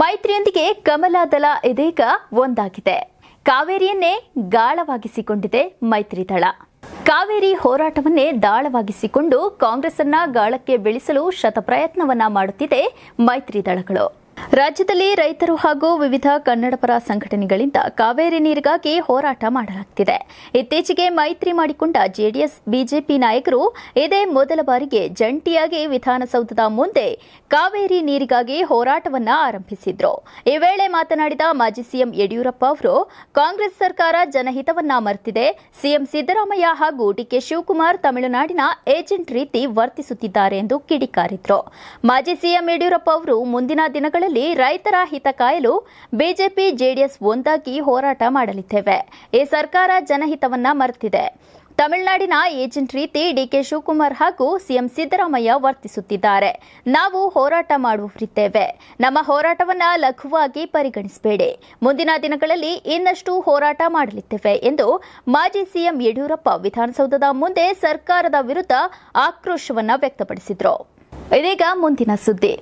ಮೈತ್ರಿಯೊಂದಿಗೆ ಕಮಲ ದಳ ಇದೀಗ ಒಂದಾಗಿದೆ ಕಾವೇರಿಯನ್ನೇ ಗಾಳವಾಗಿಸಿಕೊಂಡಿದೆ ಮೈತ್ರಿ ದಳ ಕಾವೇರಿ ಹೋರಾಟವನ್ನೇ ದಾಳವಾಗಿಸಿಕೊಂಡು ಕಾಂಗ್ರೆಸ್ ಗಾಳಕ್ಕೆ ಬೆಳೆಸಲು ಶತಪ್ರಯತ್ನವನ್ನ ಮಾಡುತ್ತಿದೆ ಮೈತ್ರಿ ದಳಗಳು ರಾಜ್ಯದಲ್ಲಿ ರೈತರು ಹಾಗೂ ವಿವಿಧ ಕನ್ನಡಪರ ಸಂಘಟನೆಗಳಿಂದ ಕಾವೇರಿ ನೀರಿಗಾಗಿ ಹೋರಾಟ ಮಾಡಲಾಗುತ್ತಿದೆ ಇತ್ತೀಚೆಗೆ ಮೈತ್ರಿ ಮಾಡಿಕೊಂಡ ಜೆಡಿಎಸ್ ಬಿಜೆಪಿ ನಾಯಕರು ಇದೇ ಮೊದಲ ಬಾರಿಗೆ ಜಂಟಿಯಾಗಿ ವಿಧಾನಸೌಧದ ಮುಂದೆ ಕಾವೇರಿ ನೀರಿಗಾಗಿ ಹೋರಾಟವನ್ನು ಆರಂಭಿಸಿದ್ರು ಈ ವೇಳೆ ಮಾತನಾಡಿದ ಮಾಜಿ ಸಿಎಂ ಯಡಿಯೂರಪ್ಪ ಅವರು ಕಾಂಗ್ರೆಸ್ ಸರ್ಕಾರ ಜನಹಿತವನ್ನ ಮರೆತಿದೆ ಸಿಎಂ ಸಿದ್ದರಾಮಯ್ಯ ಹಾಗೂ ಡಿಕೆ ಶಿವಕುಮಾರ್ ತಮಿಳುನಾಡಿನ ಏಜೆಂಟ್ ರೀತಿ ವರ್ತಿಸುತ್ತಿದ್ದಾರೆ ಎಂದು ಕಿಡಿಕಾರಿದ್ರು ಮಾಜಿ ಸಿಎಂ ಯಡಿಯೂರಪ್ಪ ಅವರು ಮುಂದಿನ ದಿನಗಳಲ್ಲಿ ಮುಂದೆ ರೈತರ ಹಿತ ಕಾಯಲು ಬಿಜೆಪಿ ಜೆಡಿಎಸ್ ಒಂದಾಗಿ ಹೋರಾಟ ಮಾಡಲಿದ್ದೇವೆ ಈ ಸರ್ಕಾರ ಜನಹಿತವನ್ನ ಮರೆತಿದೆ ತಮಿಳುನಾಡಿನ ಏಜೆಂಟ್ ರೀತಿ ಡಿಕೆ ಶಿವಕುಮಾರ್ ಹಾಗೂ ಸಿಎಂ ಸಿದ್ದರಾಮಯ್ಯ ವರ್ತಿಸುತ್ತಿದ್ದಾರೆ ನಾವು ಹೋರಾಟ ಮಾಡುವರಿದ್ದೇವೆ ನಮ್ಮ ಹೋರಾಟವನ್ನು ಲಘುವಾಗಿ ಪರಿಗಣಿಸಬೇಡಿ ಮುಂದಿನ ದಿನಗಳಲ್ಲಿ ಇನ್ನಷ್ಟು ಹೋರಾಟ ಮಾಡಲಿದ್ದೇವೆ ಎಂದು ಮಾಜಿ ಸಿಎಂ ಯಡಿಯೂರಪ್ಪ ವಿಧಾನಸೌಧದ ಮುಂದೆ ಸರ್ಕಾರದ ವಿರುದ್ಧ ಆಕ್ರೋಶವನ್ನು ವ್ಯಕ್ತಪಡಿಸಿದರು ಇದೀಗ ಮುಂದಿನ ಸುದ್ದಿ